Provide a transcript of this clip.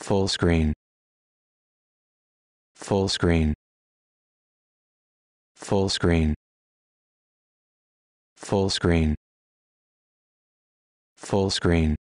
full screen full screen full screen full screen full screen